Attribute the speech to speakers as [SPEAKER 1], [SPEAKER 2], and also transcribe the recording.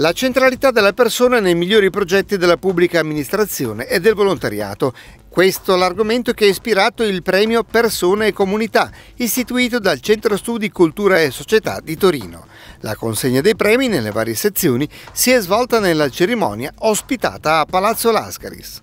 [SPEAKER 1] La centralità della persona nei migliori progetti della pubblica amministrazione e del volontariato. Questo l'argomento che ha ispirato il premio Persone e Comunità, istituito dal Centro Studi Cultura e Società di Torino. La consegna dei premi nelle varie sezioni si è svolta nella cerimonia ospitata a Palazzo Lascaris.